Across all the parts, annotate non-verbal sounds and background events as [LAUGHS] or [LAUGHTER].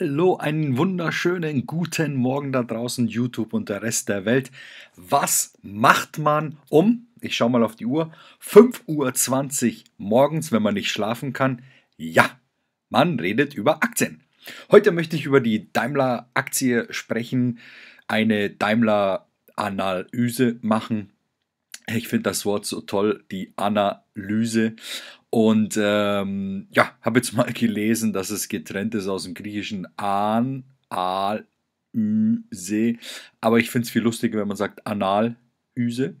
Hallo, einen wunderschönen guten Morgen da draußen, YouTube und der Rest der Welt. Was macht man um, ich schaue mal auf die Uhr, 5.20 Uhr morgens, wenn man nicht schlafen kann? Ja, man redet über Aktien. Heute möchte ich über die Daimler-Aktie sprechen, eine Daimler-Analyse machen ich finde das Wort so toll, die Analyse. Und ähm, ja, habe jetzt mal [LAUGHS] gelesen, dass es getrennt ist aus dem griechischen an, al, üse. Aber ich finde es viel lustiger, wenn man sagt analyse. [LAUGHS]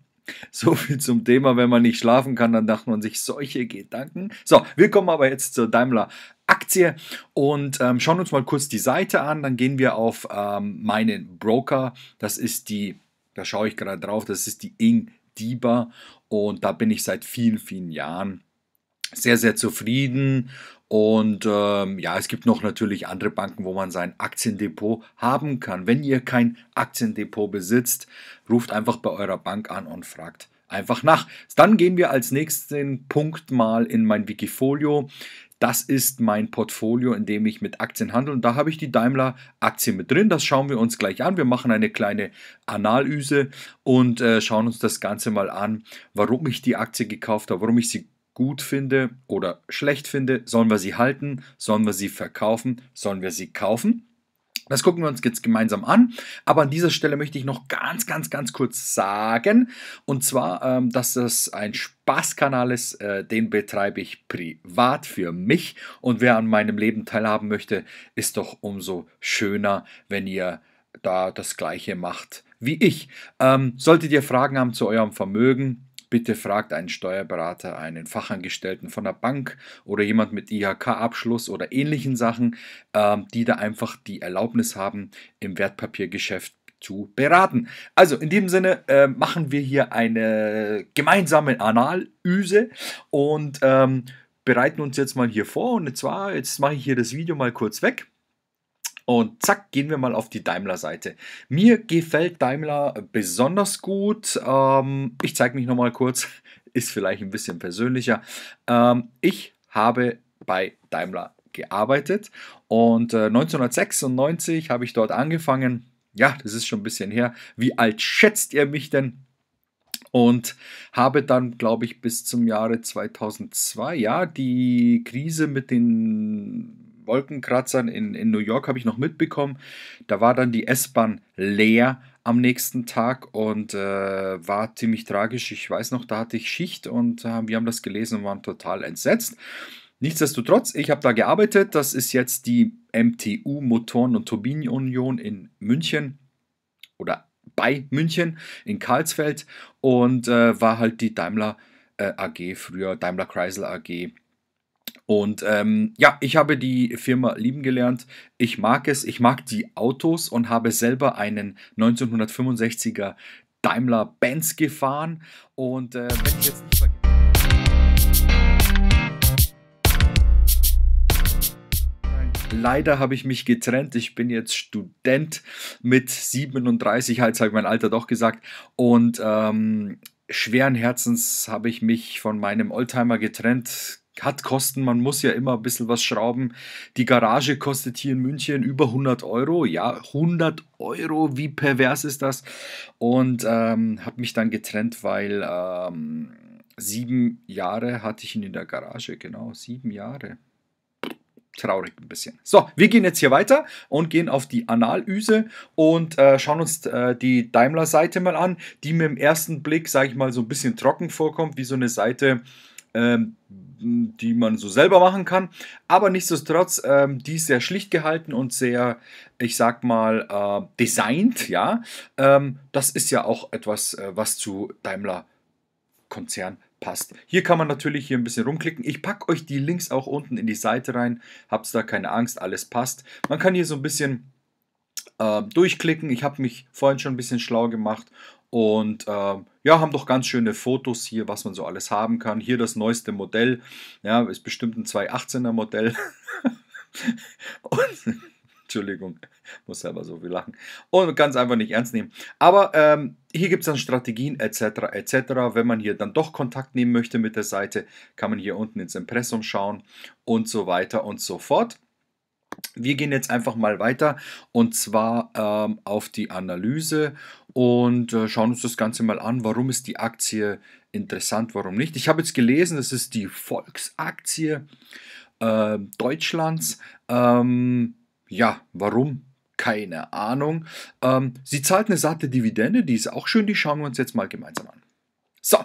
So viel zum Thema, wenn man nicht schlafen kann, dann dachte man sich solche Gedanken. So, wir kommen aber jetzt zur Daimler Aktie und ähm, schauen uns mal kurz die Seite an. Dann gehen wir auf ähm, meinen Broker. Das ist die, da schaue ich gerade drauf, das ist die Ing aktiver und da bin ich seit vielen, vielen Jahren sehr, sehr zufrieden. Und ähm, ja, es gibt noch natürlich andere Banken, wo man sein Aktiendepot haben kann. Wenn ihr kein Aktiendepot besitzt, ruft einfach bei eurer Bank an und fragt einfach nach. Dann gehen wir als nächsten Punkt mal in mein Wikifolio. Das ist mein Portfolio, in dem ich mit Aktien handle. Und da habe ich die Daimler-Aktie mit drin. Das schauen wir uns gleich an. Wir machen eine kleine Analyse und äh, schauen uns das Ganze mal an, warum ich die Aktie gekauft habe, warum ich sie gut finde oder schlecht finde. Sollen wir sie halten? Sollen wir sie verkaufen? Sollen wir sie kaufen? Das gucken wir uns jetzt gemeinsam an. Aber an dieser Stelle möchte ich noch ganz, ganz, ganz kurz sagen, und zwar, ähm, dass das ein Spaßkanal ist, äh, den betreibe ich privat für mich. Und wer an meinem Leben teilhaben möchte, ist doch umso schöner, wenn ihr da das gleiche macht wie ich. Ähm, solltet ihr Fragen haben zu eurem Vermögen, Bitte fragt einen Steuerberater, einen Fachangestellten von der Bank oder jemand mit IHK-Abschluss oder ähnlichen Sachen, ähm, die da einfach die Erlaubnis haben, im Wertpapiergeschäft zu beraten. Also in dem Sinne äh, machen wir hier eine gemeinsame Analyse und ähm, bereiten uns jetzt mal hier vor. Und zwar, jetzt mache ich hier das Video mal kurz weg. Und zack, gehen wir mal auf die Daimler-Seite. Mir gefällt Daimler besonders gut. Ähm, ich zeige mich nochmal kurz, [LAUGHS] ist vielleicht ein bisschen persönlicher. Ähm, ich habe bei Daimler gearbeitet und äh, 1996 habe ich dort angefangen. Ja, das ist schon ein bisschen her. Wie alt schätzt ihr mich denn? und habe dann, glaube ich, bis zum Jahre 2002, ja, die Krise mit den Wolkenkratzern in, in New York habe ich noch mitbekommen. Da war dann die S-Bahn leer am nächsten Tag und äh, war ziemlich tragisch. Ich weiß noch, da hatte ich Schicht und äh, wir haben das gelesen und waren total entsetzt. Nichtsdestotrotz, ich habe da gearbeitet. Das ist jetzt die MTU Motoren- und Turbinenunion in München oder bei München in Karlsfeld und äh, war halt die Daimler äh, AG früher, Daimler Chrysler AG und ähm, ja, ich habe die Firma lieben gelernt. Ich mag es, ich mag die Autos und habe selber einen 1965er Daimler Benz gefahren. Und äh, wenn ich jetzt nicht vergesse. Leider habe ich mich getrennt. Ich bin jetzt Student mit 37, halt habe ich mein Alter doch gesagt. Und ähm, schweren Herzens habe ich mich von meinem Oldtimer getrennt hat Kosten, man muss ja immer ein bisschen was schrauben. Die Garage kostet hier in München über 100 Euro. Ja, 100 Euro, wie pervers ist das? Und ähm, habe mich dann getrennt, weil ähm, sieben Jahre hatte ich ihn in der Garage, genau, sieben Jahre. Traurig ein bisschen. So, wir gehen jetzt hier weiter und gehen auf die Analyse und äh, schauen uns äh, die Daimler-Seite mal an, die mir im ersten Blick, sage ich mal, so ein bisschen trocken vorkommt, wie so eine Seite, ähm, die man so selber machen kann. Aber nichtsdestotrotz, ähm, die ist sehr schlicht gehalten und sehr, ich sag mal, äh, designt, ja. Ähm, das ist ja auch etwas, äh, was zu Daimler-Konzern passt. Hier kann man natürlich hier ein bisschen rumklicken. Ich packe euch die Links auch unten in die Seite rein. Habt da keine Angst, alles passt. Man kann hier so ein bisschen äh, durchklicken. Ich habe mich vorhin schon ein bisschen schlau gemacht und äh, ja, haben doch ganz schöne Fotos hier, was man so alles haben kann. Hier das neueste Modell. Ja, ist bestimmt ein 218er Modell. [LAUGHS] Und, Entschuldigung, muss selber so viel lachen. Und ganz einfach nicht ernst nehmen. Aber ähm, hier gibt es dann Strategien etc. etc. Wenn man hier dann doch Kontakt nehmen möchte mit der Seite, kann man hier unten ins Impressum schauen und so weiter und so fort. Wir gehen jetzt einfach mal weiter und zwar ähm, auf die Analyse und äh, schauen uns das Ganze mal an. Warum ist die Aktie interessant, warum nicht? Ich habe jetzt gelesen, das ist die Volksaktie äh, Deutschlands. Ähm, ja, warum? Keine Ahnung. Ähm, sie zahlt eine satte Dividende, die ist auch schön, die schauen wir uns jetzt mal gemeinsam an. So,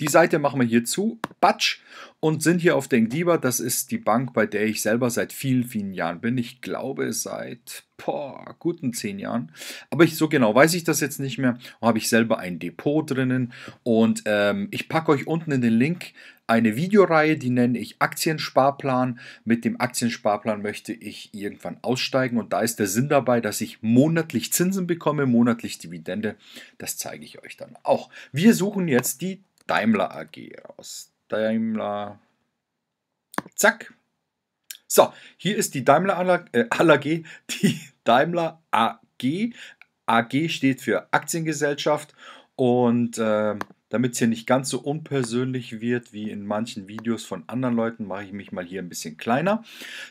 die Seite machen wir hier zu, batsch, und sind hier auf Denkdiba. Das ist die Bank, bei der ich selber seit vielen, vielen Jahren bin. Ich glaube seit boah, guten zehn Jahren. Aber ich, so genau weiß ich das jetzt nicht mehr. Habe ich selber ein Depot drinnen und ähm, ich packe euch unten in den Link eine Videoreihe, die nenne ich Aktiensparplan. Mit dem Aktiensparplan möchte ich irgendwann aussteigen und da ist der Sinn dabei, dass ich monatlich Zinsen bekomme, monatlich Dividende. Das zeige ich euch dann auch. Wir suchen jetzt die Daimler AG raus. Daimler. Zack. So, hier ist die Daimler äh, AG, [LAUGHS] die Daimler AG. AG steht für Aktiengesellschaft und äh, damit es hier nicht ganz so unpersönlich wird wie in manchen Videos von anderen Leuten, mache ich mich mal hier ein bisschen kleiner.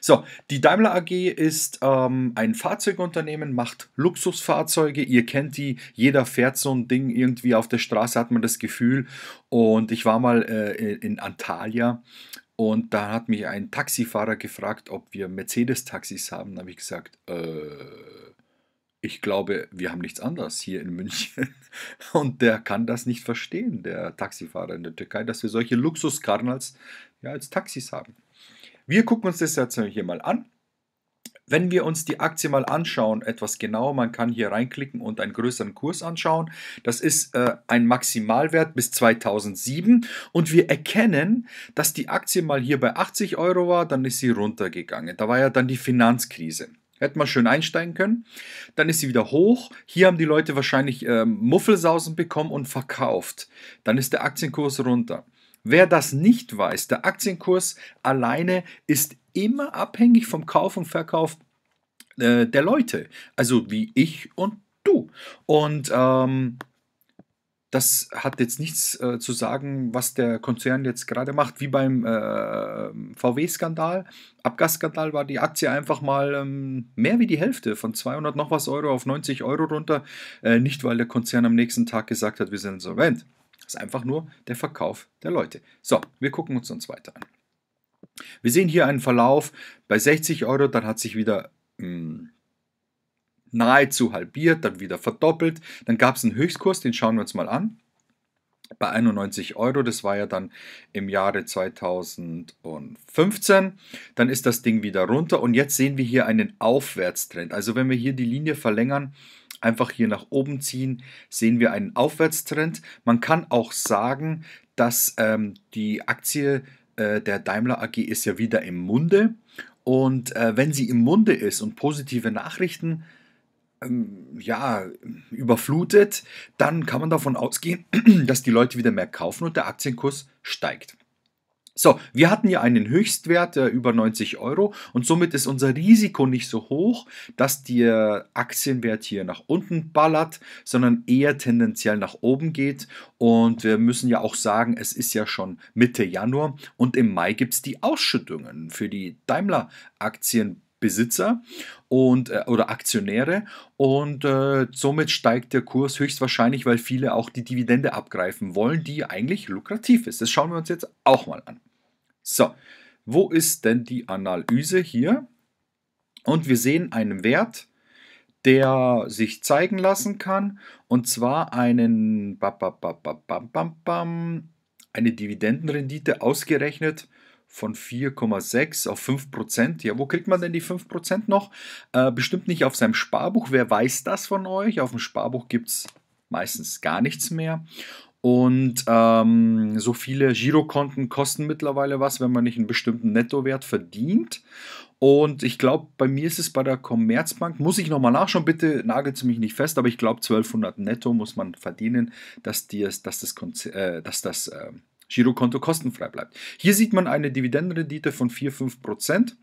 So, die Daimler AG ist ähm, ein Fahrzeugunternehmen, macht Luxusfahrzeuge. Ihr kennt die, jeder fährt so ein Ding irgendwie auf der Straße, hat man das Gefühl. Und ich war mal äh, in Antalya und da hat mich ein Taxifahrer gefragt, ob wir Mercedes-Taxis haben. Da habe ich gesagt, äh ich glaube, wir haben nichts anderes hier in München. [LAUGHS] Und der kann das nicht verstehen, der Taxifahrer in der Türkei, dass wir solche Luxuskarren als, ja, als Taxis haben. Wir gucken uns das jetzt hier mal an. Wenn wir uns die Aktie mal anschauen, etwas genauer, man kann hier reinklicken und einen größeren Kurs anschauen. Das ist äh, ein Maximalwert bis 2007 und wir erkennen, dass die Aktie mal hier bei 80 Euro war, dann ist sie runtergegangen. Da war ja dann die Finanzkrise. Hätte man schön einsteigen können. Dann ist sie wieder hoch. Hier haben die Leute wahrscheinlich ähm, Muffelsausen bekommen und verkauft. Dann ist der Aktienkurs runter. Wer das nicht weiß, der Aktienkurs alleine ist immer abhängig vom Kauf und Verkauf äh, der Leute. Also wie ich und du. Und ähm, das hat jetzt nichts äh, zu sagen, was der Konzern jetzt gerade macht, wie beim äh, VW-Skandal. Abgasskandal war die Aktie einfach mal ähm, mehr wie die Hälfte, von 200 noch was Euro auf 90 Euro runter. Äh, nicht, weil der Konzern am nächsten Tag gesagt hat, wir sind insolvent. Das ist einfach nur der Verkauf der Leute. So, wir gucken uns uns weiter an. Wir sehen hier einen Verlauf bei 60 Euro, dann hat sich wieder hm, nahezu halbiert, dann wieder verdoppelt. Dann gab es einen Höchstkurs, den schauen wir uns mal an. Bei 91 Euro, das war ja dann im Jahre 2015. Dann ist das Ding wieder runter und jetzt sehen wir hier einen Aufwärtstrend. Also wenn wir hier die Linie verlängern, einfach hier nach oben ziehen, sehen wir einen Aufwärtstrend. Man kann auch sagen, dass ähm, die Aktie äh, der Daimler AG ist ja wieder im Munde. Und äh, wenn sie im Munde ist und positive Nachrichten ähm, ja, überflutet, dann kann man davon ausgehen, [CLEARS THROAT] dass die Leute wieder mehr kaufen und der Aktienkurs steigt. So, wir hatten ja einen Höchstwert äh, über 90 Euro und somit ist unser Risiko nicht so hoch, dass der Aktienwert hier nach unten ballert, sondern eher tendenziell nach oben geht. Und wir müssen ja auch sagen, es ist ja schon Mitte Januar und im Mai gibt es die Ausschüttungen für die Daimler-Aktien Besitzer und, äh, oder Aktionäre und äh, somit steigt der Kurs höchstwahrscheinlich, weil viele auch die Dividende abgreifen wollen, die eigentlich lukrativ ist. Das schauen wir uns jetzt auch mal an. So, wo ist denn die Analyse hier? Und wir sehen einen Wert, der sich zeigen lassen kann und zwar einen eine Dividendenrendite ausgerechnet von 4,6 auf 5 Prozent. Ja, wo kriegt man denn die 5 Prozent noch? Äh, bestimmt nicht auf seinem Sparbuch. Wer weiß das von euch? Auf dem Sparbuch gibt es meistens gar nichts mehr. Und ähm, so viele Girokonten kosten mittlerweile was, wenn man nicht einen bestimmten Nettowert verdient. Und ich glaube, bei mir ist es bei der Commerzbank, muss ich nochmal nachschauen, bitte nagelt es mich nicht fest, aber ich glaube, 1200 netto muss man verdienen, dass, die, dass das, äh, dass das äh, Girokonto kostenfrei bleibt. Hier sieht man eine Dividendenrendite von 4-5%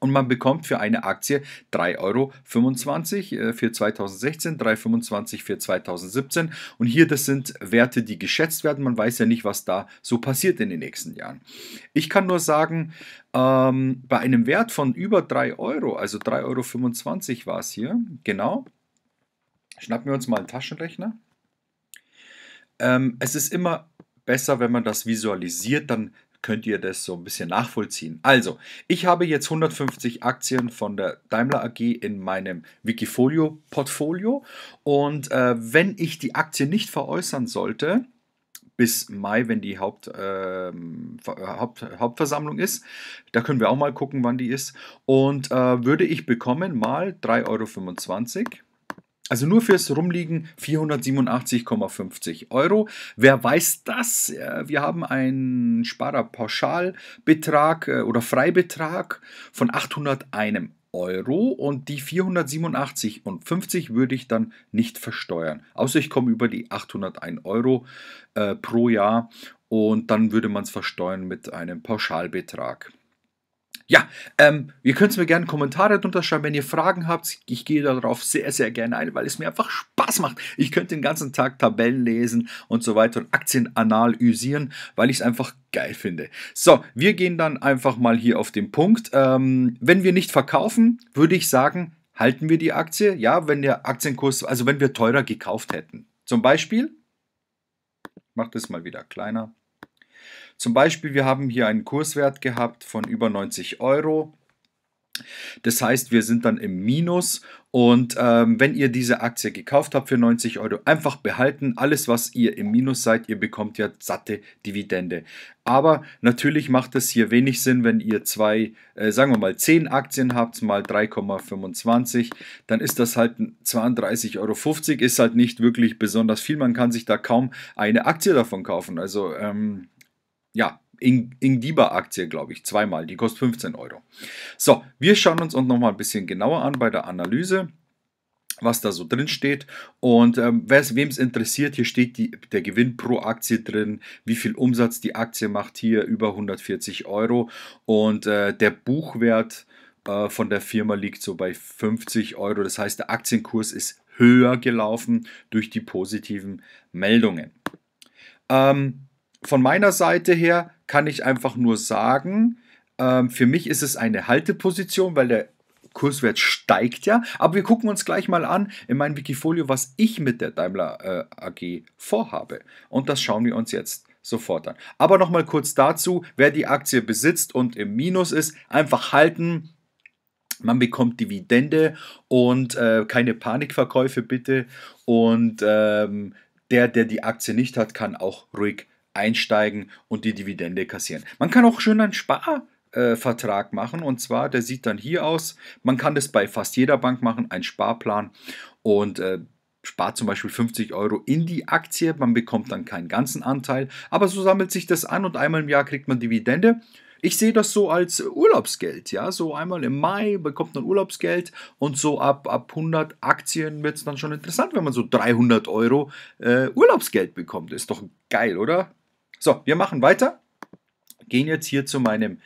und man bekommt für eine Aktie 3,25 Euro äh, für 2016, 3,25 für 2017 und hier das sind Werte, die geschätzt werden. Man weiß ja nicht, was da so passiert in den nächsten Jahren. Ich kann nur sagen, ähm, bei einem Wert von über 3 Euro, also 3,25 Euro war es hier, genau, schnappen wir uns mal einen Taschenrechner. Ähm, es ist immer besser, wenn man das visualisiert, dann könnt ihr das so ein bisschen nachvollziehen. Also, ich habe jetzt 150 Aktien von der Daimler AG in meinem Wikifolio-Portfolio und äh, wenn ich die Aktie nicht veräußern sollte, bis Mai, wenn die Haupt, ähm, äh, Haupt, Hauptversammlung ist. Da können wir auch mal gucken, wann die ist. Und äh, würde ich bekommen mal 3,25 Euro also nur fürs Rumliegen 487,50 Euro. Wer weiß das? Wir haben einen Sparerpauschalbetrag äh, oder Freibetrag von 801 Euro und die 487,50 würde ich dann nicht versteuern. Außer ich komme über die 801 Euro äh, pro Jahr und dann würde man es versteuern mit einem Pauschalbetrag. Ja, ähm, ihr könnt mir gerne Kommentare drunter schreiben, wenn ihr Fragen habt. Ich gehe darauf sehr, sehr gerne ein, weil es mir einfach Spaß macht. Ich könnte den ganzen Tag Tabellen lesen und so weiter und Aktien analysieren, weil ich es einfach geil finde. So, wir gehen dann einfach mal hier auf den Punkt. Ähm, wenn wir nicht verkaufen, würde ich sagen, halten wir die Aktie. Ja, wenn der Aktienkurs, also wenn wir teurer gekauft hätten. Zum Beispiel, ich mach das mal wieder kleiner. Zum Beispiel, wir haben hier einen Kurswert gehabt von über 90 Euro. Das heißt, wir sind dann im Minus und ähm, wenn ihr diese Aktie gekauft habt für 90 Euro, einfach behalten. Alles, was ihr im Minus seid, ihr bekommt ja satte Dividende. Aber natürlich macht es hier wenig Sinn, wenn ihr zwei, äh, sagen wir mal 10 Aktien habt, mal 3,25, dann ist das halt 32,50 Euro, ist halt nicht wirklich besonders viel. Man kann sich da kaum eine Aktie davon kaufen. Also ähm, ja, Ingdiba-Aktie, glaube ich, zweimal. Die kostet 15 Euro. So, wir schauen uns uns nochmal ein bisschen genauer an bei der Analyse was da so drin steht. Und ähm, wem es interessiert, hier steht die, der Gewinn pro Aktie drin, wie viel Umsatz die Aktie macht, hier über 140 Euro. Und äh, der Buchwert äh, von der Firma liegt so bei 50 Euro. Das heißt, der Aktienkurs ist höher gelaufen durch die positiven Meldungen. Ähm, von meiner Seite her kann ich einfach nur sagen, ähm, für mich ist es eine Halteposition, weil der Kurswert steigt ja. Aber wir gucken uns gleich mal an in meinem Wikifolio, was ich mit der Daimler äh, AG vorhabe. Und das schauen wir uns jetzt sofort an. Aber nochmal kurz dazu, wer die Aktie besitzt und im Minus ist, einfach halten. Man bekommt Dividende und äh, keine Panikverkäufe bitte. Und ähm, der, der die Aktie nicht hat, kann auch ruhig einsteigen und die Dividende kassieren. Man kann auch schön einen Sparvertrag Vertrag machen. Und zwar, der sieht dann hier aus. Man kann das bei fast jeder Bank machen, einen Sparplan und äh, spart zum Beispiel 50 Euro in die Aktie. Man bekommt dann keinen ganzen Anteil, aber so sammelt sich das an und einmal im Jahr kriegt man Dividende. Ich sehe das so als Urlaubsgeld, ja, so einmal im Mai bekommt man Urlaubsgeld und so ab, ab 100 Aktien wird es dann schon interessant, wenn man so 300 Euro äh, Urlaubsgeld bekommt. Ist doch geil, oder? So, wir machen weiter. Gehen jetzt hier zu meinem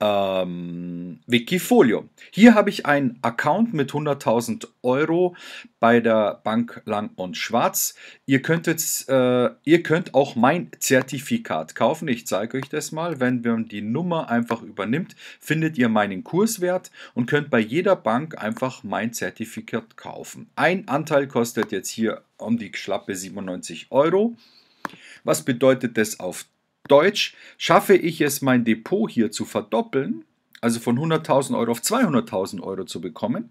ähm, Wikifolio. Hier habe ich einen Account mit 100.000 Euro bei der Bank Lang und Schwarz. Ihr könnt, jetzt, äh, ihr könnt auch mein Zertifikat kaufen. Ich zeige euch das mal. Wenn man die Nummer einfach übernimmt, findet ihr meinen Kurswert und könnt bei jeder Bank einfach mein Zertifikat kaufen. Ein Anteil kostet jetzt hier um die schlappe 97 Euro. Was bedeutet das auf Deutsch? Schaffe ich es, mein Depot hier zu verdoppeln, also von 100.000 Euro auf 200.000 Euro zu bekommen,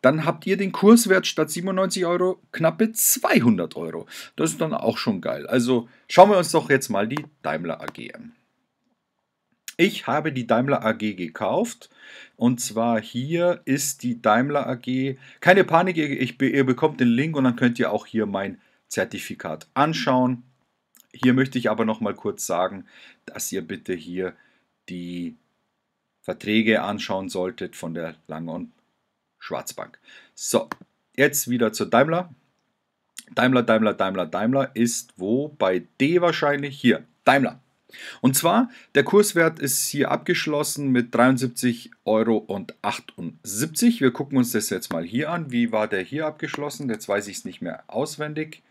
dann habt ihr den Kurswert statt 97 Euro knappe 200 Euro. Das ist dann auch schon geil. Also schauen wir uns doch jetzt mal die Daimler AG an. Ich habe die Daimler AG gekauft und zwar hier ist die Daimler AG. Keine Panik, ihr, ich, ihr bekommt den Link und dann könnt ihr auch hier mein Zertifikat anschauen. Hier möchte ich aber noch mal kurz sagen, dass ihr bitte hier die Verträge anschauen solltet von der Lang- und Schwarzbank. So, jetzt wieder zu Daimler. Daimler, Daimler, Daimler, Daimler ist wo? Bei D wahrscheinlich hier. Daimler. Und zwar, der Kurswert ist hier abgeschlossen mit 73,78 Euro. Wir gucken uns das jetzt mal hier an. Wie war der hier abgeschlossen? Jetzt weiß ich es nicht mehr auswendig.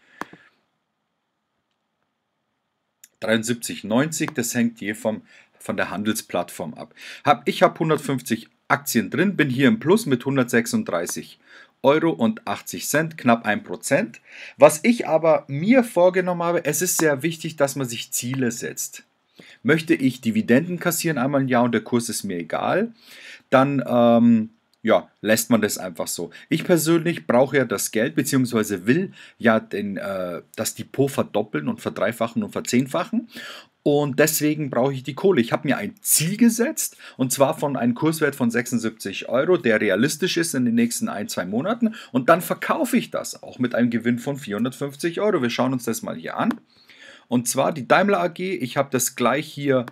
73,90. Das hängt je vom, von der Handelsplattform ab. Hab, ich habe 150 Aktien drin, bin hier im Plus mit 136 Euro und 80 Cent, knapp 1%. Was ich aber mir vorgenommen habe, es ist sehr wichtig, dass man sich Ziele setzt. Möchte ich Dividenden kassieren einmal im Jahr und der Kurs ist mir egal, dann ähm, ja, lässt man das einfach so. Ich persönlich brauche ja das Geld, beziehungsweise will ja den, äh, das Depot verdoppeln und verdreifachen und verzehnfachen. Und deswegen brauche ich die Kohle. Ich habe mir ein Ziel gesetzt und zwar von einem Kurswert von 76 Euro, der realistisch ist in den nächsten ein, zwei Monaten. Und dann verkaufe ich das auch mit einem Gewinn von 450 Euro. Wir schauen uns das mal hier an. Und zwar die Daimler AG. Ich habe das gleich hier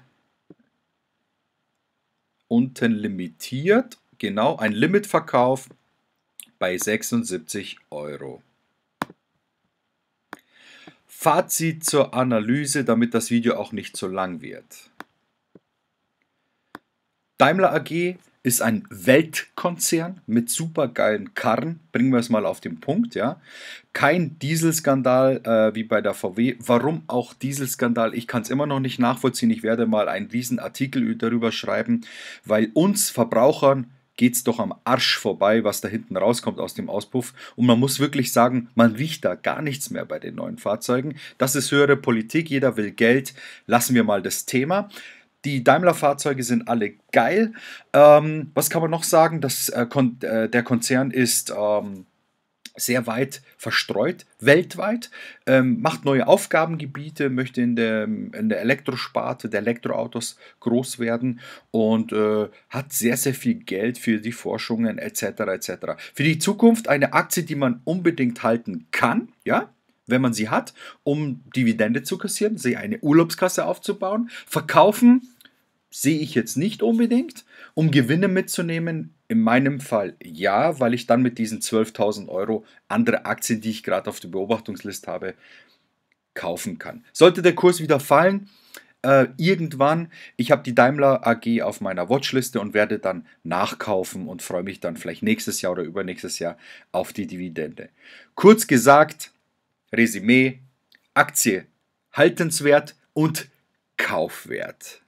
unten limitiert genau ein Limitverkauf bei 76 Euro. Fazit zur Analyse, damit das Video auch nicht zu lang wird. Daimler AG ist ein Weltkonzern mit supergeilen Karren, bringen wir es mal auf den Punkt, ja. Kein Dieselskandal äh, wie bei der VW. Warum auch Dieselskandal? Ich kann es immer noch nicht nachvollziehen. Ich werde mal einen riesen Artikel darüber schreiben, weil uns Verbrauchern geht es doch am Arsch vorbei, was da hinten rauskommt aus dem Auspuff. Und man muss wirklich sagen, man riecht da gar nichts mehr bei den neuen Fahrzeugen. Das ist höhere Politik, jeder will Geld. Lassen wir mal das Thema. Die Daimler-Fahrzeuge sind alle geil. Ähm, was kann man noch sagen? Das, äh, Kon äh, der Konzern ist ähm, sehr weit verstreut, weltweit, ähm, macht neue Aufgabengebiete, möchte in der, in der Elektrosparte der Elektroautos groß werden und äh, hat sehr, sehr viel Geld für die Forschungen etc. etc. Für die Zukunft eine Aktie, die man unbedingt halten kann, ja, wenn man sie hat, um Dividende zu kassieren, sie eine Urlaubskasse aufzubauen, verkaufen sehe ich jetzt nicht unbedingt. Um Gewinne mitzunehmen, in meinem Fall ja, weil ich dann mit diesen 12.000 Euro andere Aktien, die ich gerade auf der Beobachtungsliste habe, kaufen kann. Sollte der Kurs wieder fallen, äh, irgendwann, ich habe die Daimler AG auf meiner Watchliste und werde dann nachkaufen und freue mich dann vielleicht nächstes Jahr oder übernächstes Jahr auf die Dividende. Kurz gesagt, Resümee, Aktie haltenswert und kaufwert.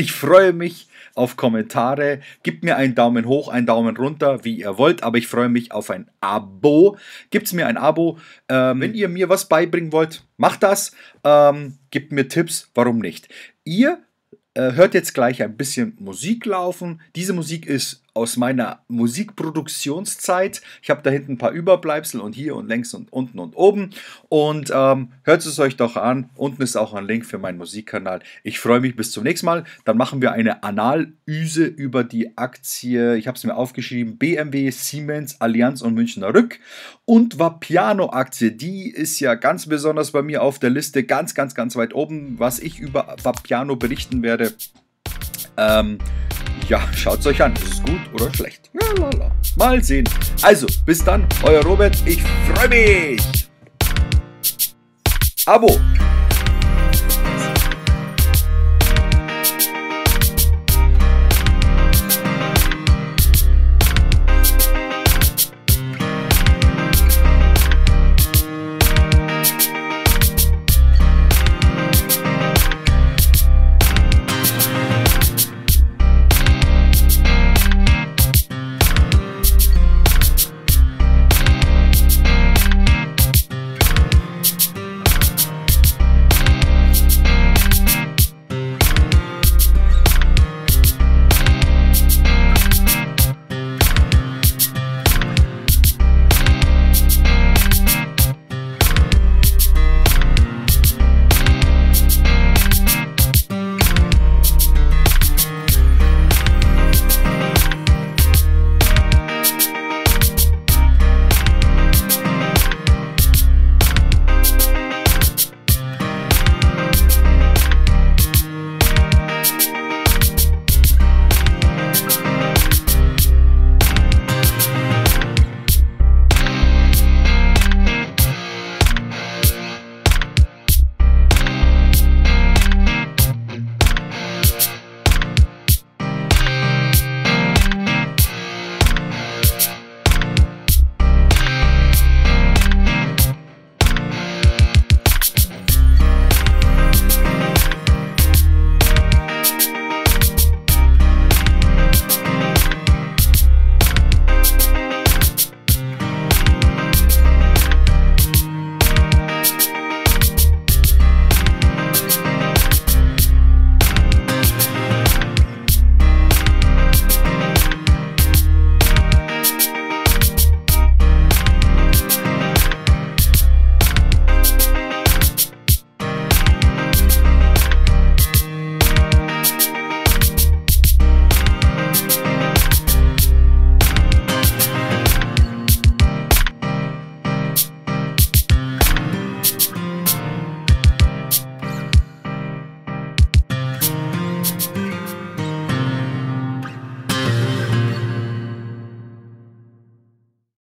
Ich freue mich auf Kommentare. Gebt mir einen Daumen hoch, einen Daumen runter, wie ihr wollt. Aber ich freue mich auf ein Abo. Gebt mir ein Abo. Ähm, wenn ihr mir was beibringen wollt, macht das. Ähm, gebt mir Tipps, warum nicht. Ihr äh, hört jetzt gleich ein bisschen Musik laufen. Diese Musik ist aus meiner Musikproduktionszeit. Ich habe da hinten ein paar Überbleibsel und hier und längs und unten und oben. Und ähm, hört es euch doch an. Unten ist auch ein Link für meinen Musikkanal. Ich freue mich bis zum nächsten Mal. Dann machen wir eine Analyse über die Aktie, ich habe es mir aufgeschrieben, BMW, Siemens, Allianz und Münchner Rück. Und Vapiano-Aktie, die ist ja ganz besonders bei mir auf der Liste, ganz, ganz, ganz weit oben, was ich über Vapiano berichten werde. Ähm, ja, schaut's euch an. Ist es gut oder schlecht? Lalala. Mal sehen. Also, bis dann, euer Robert. Ich freue mich. Abo,